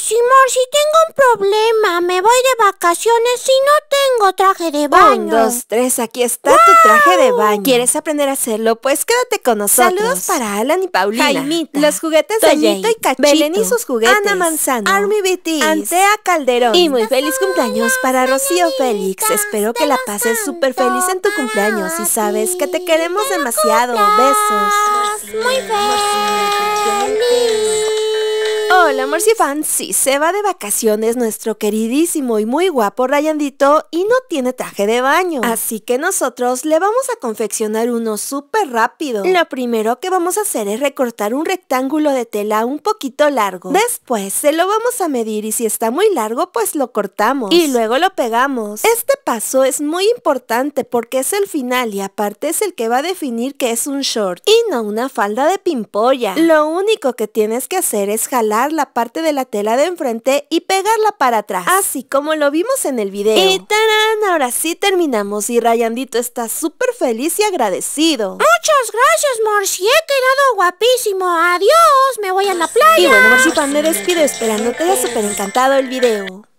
Simor, si tengo un problema, me voy de vacaciones y no tengo traje de baño. Un, dos, tres, aquí está tu traje de baño. ¿Quieres aprender a hacerlo? Pues quédate con nosotros. Saludos para Alan y Paulina. Jaimita. Los juguetes de Nito y Cachito. Belén y sus juguetes. Ana Manzano. Army BT. Antea Calderón. Y muy feliz cumpleaños para Rocío Félix. Espero que la pases súper feliz en tu cumpleaños y sabes que te queremos demasiado. Besos. Muy feliz. Hola, si Fans. Sí, se va de vacaciones nuestro queridísimo y muy guapo Rayandito y no tiene traje de baño. Así que nosotros le vamos a confeccionar uno súper rápido. Lo primero que vamos a hacer es recortar un rectángulo de tela un poquito largo. Después se lo vamos a medir y si está muy largo, pues lo cortamos. Y luego lo pegamos. Este paso es muy importante porque es el final y aparte es el que va a definir que es un short y no una falda de pimpolla. Lo único que tienes que hacer es jalar la parte de la tela de enfrente y pegarla para atrás, así como lo vimos en el video. Y tarán, ahora sí terminamos y Rayandito está súper feliz y agradecido. Muchas gracias, Morsi, he quedado guapísimo. Adiós, me voy a la playa. Y bueno, Morsipan me despido esperando que haya súper encantado el video.